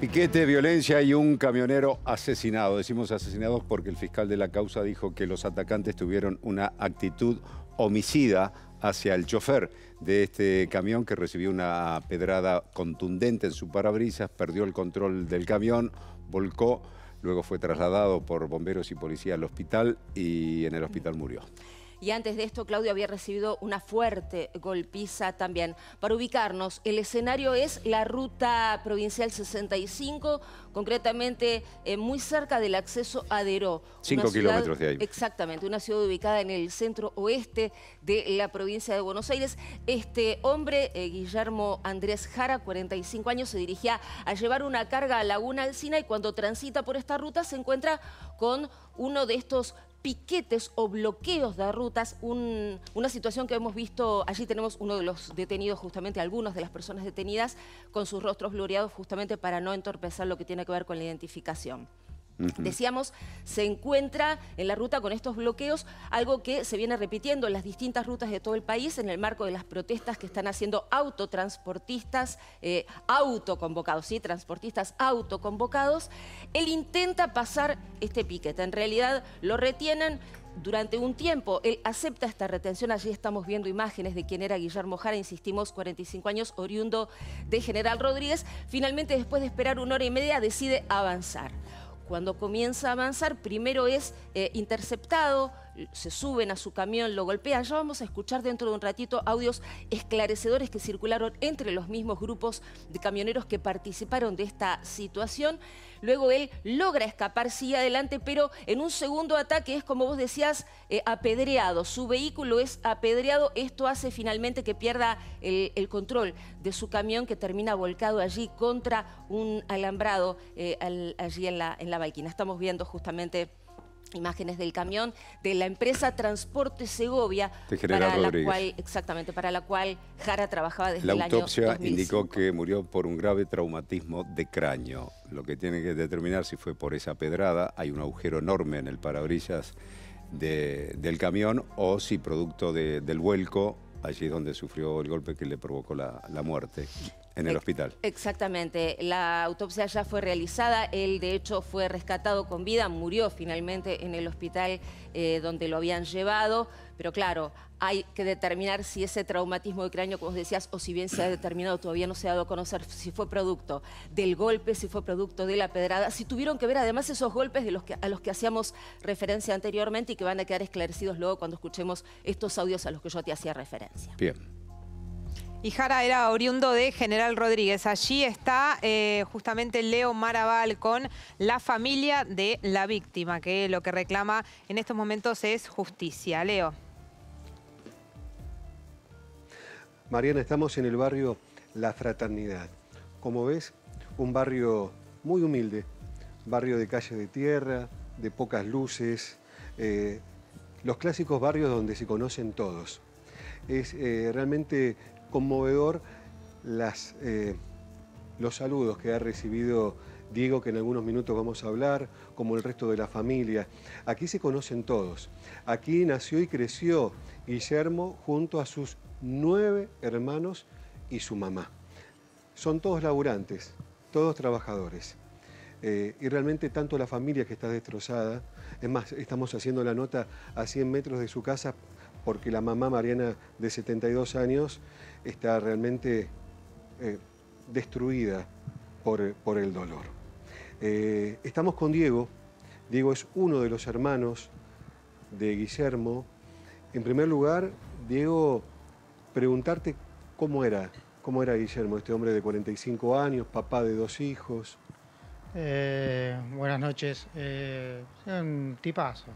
Piquete, violencia y un camionero asesinado. Decimos asesinados porque el fiscal de la causa dijo que los atacantes tuvieron una actitud homicida hacia el chofer de este camión que recibió una pedrada contundente en su parabrisas, perdió el control del camión, volcó, luego fue trasladado por bomberos y policía al hospital y en el hospital murió y antes de esto Claudio había recibido una fuerte golpiza también. Para ubicarnos, el escenario es la ruta provincial 65, concretamente eh, muy cerca del acceso a Deró. Cinco kilómetros de ahí. Exactamente, una ciudad ubicada en el centro oeste de la provincia de Buenos Aires. Este hombre, eh, Guillermo Andrés Jara, 45 años, se dirigía a llevar una carga a Laguna Alcina y cuando transita por esta ruta se encuentra con uno de estos piquetes o bloqueos de rutas, una situación que hemos visto, allí tenemos uno de los detenidos, justamente algunos de las personas detenidas, con sus rostros gloriados justamente para no entorpecer lo que tiene que ver con la identificación. Decíamos, se encuentra en la ruta con estos bloqueos, algo que se viene repitiendo en las distintas rutas de todo el país en el marco de las protestas que están haciendo autotransportistas, eh, autoconvocados, ¿sí? Transportistas autoconvocados. Él intenta pasar este piquete, en realidad lo retienen, durante un tiempo. Él acepta esta retención. Allí estamos viendo imágenes de quién era Guillermo Jara, insistimos, 45 años, oriundo de General Rodríguez. Finalmente, después de esperar una hora y media, decide avanzar cuando comienza a avanzar, primero es eh, interceptado, se suben a su camión, lo golpean. Ya vamos a escuchar dentro de un ratito audios esclarecedores que circularon entre los mismos grupos de camioneros que participaron de esta situación. Luego él logra escapar, sigue adelante, pero en un segundo ataque es, como vos decías, eh, apedreado. Su vehículo es apedreado. Esto hace finalmente que pierda el, control de su camión que termina volcado allí contra un alambrado eh, allí en la, en la Estamos viendo justamente imágenes del camión de la empresa Transporte Segovia, para la cual, exactamente, para la cual Jara trabajaba desde el año La autopsia indicó que murió por un grave traumatismo de cráneo, lo que tiene que determinar si fue por esa pedrada, hay un agujero enorme en el parabrisas del camión, o si producto del vuelco, allí donde sufrió el golpe que le provocó la muerte en el hospital. Exactamente, la autopsia ya fue realizada, él de hecho fue rescatado con vida, murió finalmente en el hospital eh, donde lo habían llevado, pero claro, hay que determinar si ese traumatismo de cráneo, como decías, o si bien se ha determinado, todavía no se ha dado a conocer si fue producto del golpe, si fue producto de la pedrada, si tuvieron que ver además esos golpes a los que hacíamos referencia anteriormente y que van a quedar esclarecidos luego cuando escuchemos estos audios a los que yo te hacía referencia. Bien. Y Jara era oriundo de General Rodríguez. Allí está eh, justamente Leo Marabal con la familia de la víctima, que lo que reclama en estos momentos es justicia. Leo. Mariana, estamos en el barrio La Fraternidad. Como ves, un barrio muy humilde, barrio de calle de tierra, de pocas luces, eh, los clásicos barrios donde se conocen todos. Es eh, realmente conmovedor eh, los saludos que ha recibido Diego, que en algunos minutos vamos a hablar, como el resto de la familia. Aquí se conocen todos. Aquí nació y creció Guillermo junto a sus nueve hermanos y su mamá. Son todos laburantes, todos trabajadores. Eh, y realmente tanto la familia que está destrozada, es más, estamos haciendo la nota a 100 metros de su casa porque la mamá Mariana de 72 años está realmente eh, destruida por, el dolor. Eh, estamos con Diego. Diego es uno de los hermanos de Guillermo. En primer lugar, Diego, preguntarte cómo era, cómo era Guillermo, este hombre de 45 años, papá de dos hijos. Eh, buenas noches. un tipazo,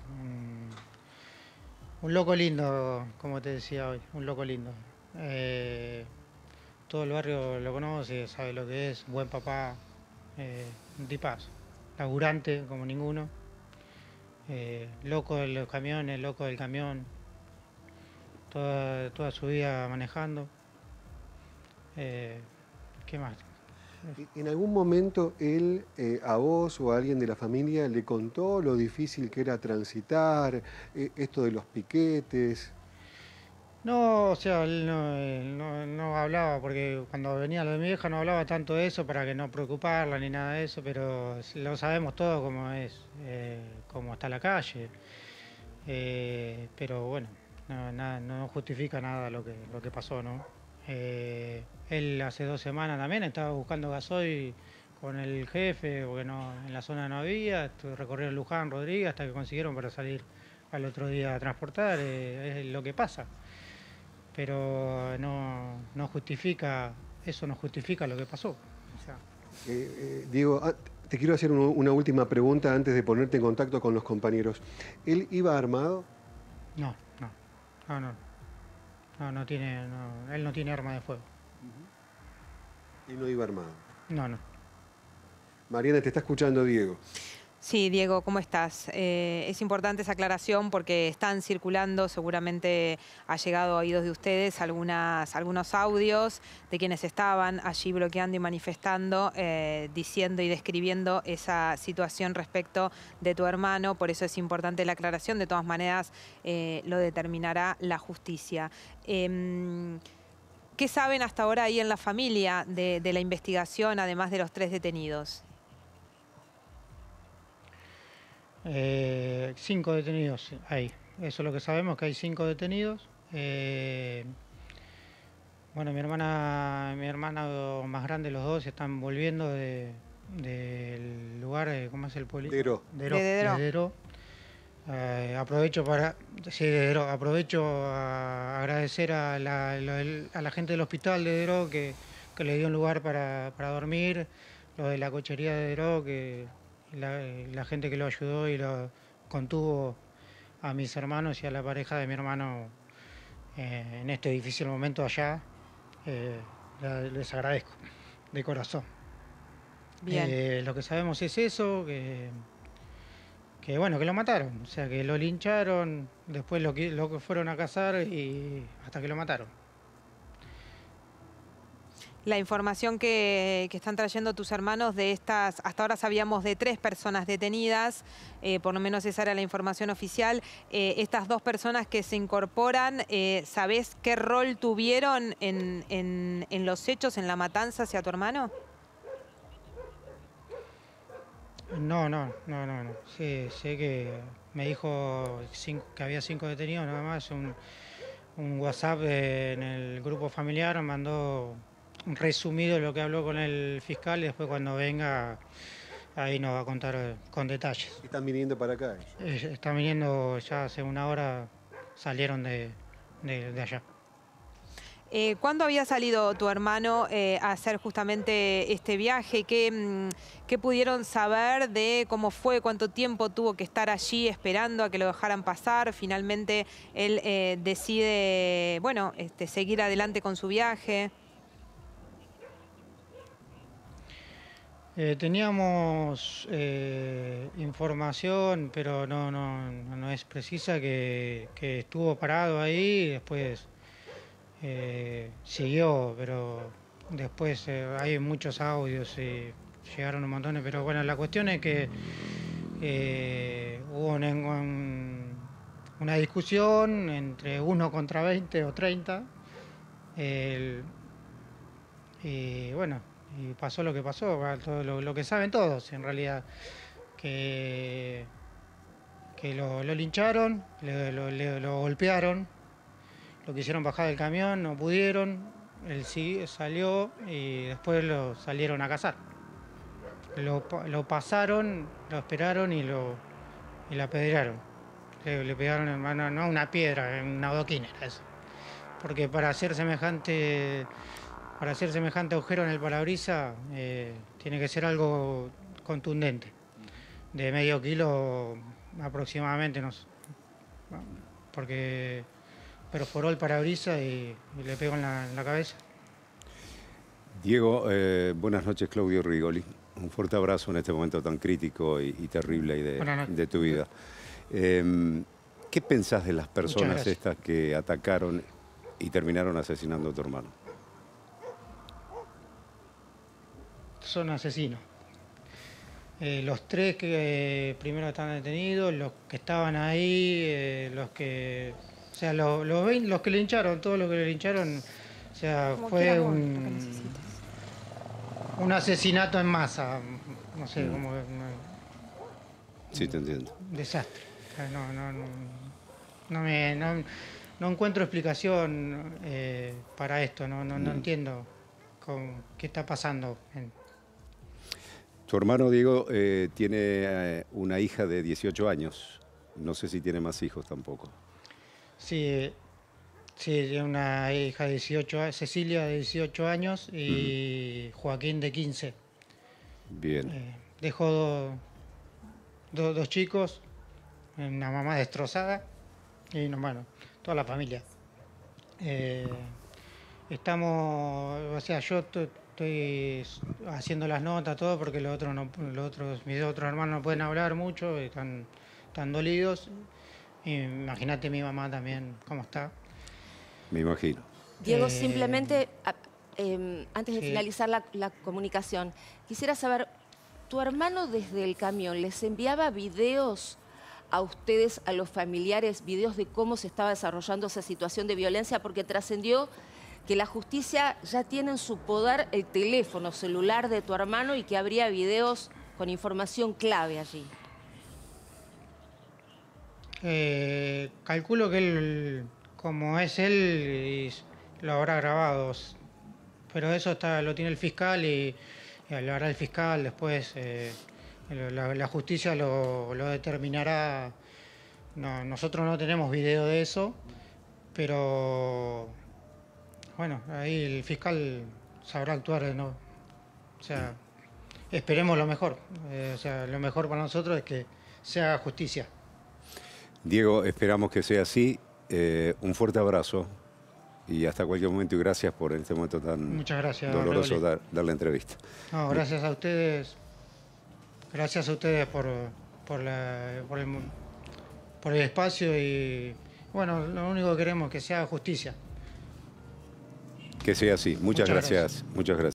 un loco lindo, como te decía hoy, un loco lindo. Eh, todo el barrio lo conoce, sabe lo que es, buen papá, eh, un tipazo, laburante como ninguno. Eh, loco de los camiones, loco del camión, toda, su vida manejando. Eh, ¿Qué más? ¿En algún momento él eh, a vos o a alguien de la familia le contó lo difícil que era transitar, eh, esto de los piquetes? No, o sea, él no, hablaba, porque cuando venía la de mi vieja no hablaba tanto de eso para que no preocuparla ni nada de eso, pero lo sabemos todo cómo es, eh, cómo está la calle. Eh, pero bueno, no, no justifica nada lo que, lo que pasó, ¿no? Eh, él hace dos semanas también estaba buscando gasoil con el jefe, porque no, en la zona no había, recorrieron Luján, Rodríguez, hasta que consiguieron para salir al otro día a transportar, eh, es lo que pasa. Pero no, no, justifica, eso no justifica lo que pasó. Eh, Diego, ah, te quiero hacer una última pregunta antes de ponerte en contacto con los compañeros. ¿Él iba armado? no, no, no. No, no tiene, él no tiene arma de fuego. Y no iba armado. No, no. Mariana, te está escuchando Diego. Sí, Diego, ¿cómo estás? Eh, es importante esa aclaración porque están circulando, seguramente ha llegado a oídos de ustedes algunas, algunos audios de quienes estaban allí bloqueando y manifestando, eh, diciendo y describiendo esa situación respecto de tu hermano. Por eso es importante la aclaración. De todas maneras, eh, lo determinará la justicia. Em, ¿Qué saben hasta ahora ahí en la familia de, de la investigación, además de los tres detenidos? Eh, cinco detenidos ahí. Eso es lo que sabemos, que hay cinco detenidos. Eh, bueno, mi hermana, mi hermana más grande, los dos, están volviendo del lugar, eh, ¿cómo es el pueblo? De aprovecho para sí, aprovecho a agradecer a la, gente del hospital de Dero que, le dio un lugar para, dormir, lo de la cochería de Dero que la, gente que lo ayudó y lo contuvo a mis hermanos y a la pareja de mi hermano eh, en este difícil momento allá, eh, les agradezco de corazón. Eh, lo que sabemos es eso, que, bueno, que lo mataron, o sea, que lo lincharon, después lo, lo fueron a cazar y hasta que lo mataron la información que, están trayendo tus hermanos de estas, hasta ahora sabíamos de tres personas detenidas, eh, por lo menos esa era la información oficial, eh, estas dos personas que se incorporan, eh, ¿sabés qué rol tuvieron en, los hechos, en la matanza hacia tu hermano? No, no, no, no, no. Sí, sé que me dijo que había cinco detenidos, nada más. Un, un WhatsApp en el grupo familiar mandó resumido lo que habló con el fiscal y después cuando venga ahí nos va a contar con detalles. ¿Están viniendo para acá? Eh, están viniendo ya hace una hora, salieron de, allá. Eh, ¿Cuándo había salido tu hermano eh, a hacer justamente este viaje? ¿Qué, mm, ¿Qué, pudieron saber de cómo fue, cuánto tiempo tuvo que estar allí esperando a que lo dejaran pasar? Finalmente él decide, bueno, este, seguir adelante con su viaje. Eh, teníamos eh, información, pero no, no, no es precisa, que, estuvo parado ahí y después eh, siguió, pero después hay muchos audios y llegaron un montón. Pero bueno, la cuestión es que hubo una discusión entre uno contra 20 o 30. y bueno, y pasó lo que pasó, todo lo, que saben todos en realidad, que, lo, lincharon, lo, golpearon, lo quisieron bajar del camión, no pudieron, él sí salió y después lo salieron a cazar. Lo, pasaron, lo esperaron y lo y la apedrearon. Le, le, pegaron mano, no una piedra, una doquina era eso. Porque para hacer semejante para hacer semejante agujero en el parabrisa eh, tiene que ser algo contundente, de medio kilo aproximadamente, no sé, porque perforó el parabrisa y, le pegó en la, cabeza. Diego, eh, buenas noches, Claudio Rigoli. Un fuerte abrazo en este momento tan crítico y, terrible de, tu vida. Em, ¿Qué pensás de las personas estas que atacaron y terminaron asesinando a tu hermano? son asesinos. Eh, los tres que eh, primero están detenidos, los que estaban ahí, eh, los que. O sea, los, los, que le hincharon, todos los que le hincharon. O sea, fue un. asesinato en masa. No sé, mm. sí, te entiendo. desastre. no, me, no, encuentro explicación para esto, no, mm. entiendo con, qué está pasando. En, tu hermano Diego eh, tiene eh, una hija de 18 años. No sé si tiene más hijos tampoco. Sí, sí, tiene una hija de 18, años, Cecilia de 18 años y Joaquín de 15. Bien. Eh, dejó dos chicos, una mamá destrozada y, bueno, toda la familia. Estamos, o sea, yo estoy haciendo las notas, todo, porque los otros, los otros, mis otros hermanos no pueden hablar mucho, están, están dolidos. Imagínate mi mamá también, cómo está. Me imagino. Diego, eh, simplemente, em, antes de finalizar la comunicación, quisiera saber, ¿tu hermano desde el camión les enviaba videos a ustedes, a los familiares, videos de cómo se estaba desarrollando esa situación de violencia? Porque trascendió que la justicia ya tiene en su poder el teléfono celular de tu hermano y que habría videos con información clave allí. Eh, calculo que él, como es él, lo habrá grabado. Pero eso está, lo tiene el fiscal y, lo hará el fiscal después. Eh, la, justicia lo, determinará. nosotros no tenemos video de eso, pero bueno, ahí el fiscal sabrá actuar, ¿no? O sea, esperemos lo mejor. Eh, o sea, lo mejor para nosotros es que se haga justicia. Diego, esperamos que sea así. Eh, un fuerte abrazo y hasta cualquier momento y gracias por este momento tan doloroso dar, la entrevista. No, gracias a ustedes, gracias a ustedes por, por, el, por el espacio y bueno, lo único que queremos es que sea justicia. Que sea así. Muchas, Muchas gracias.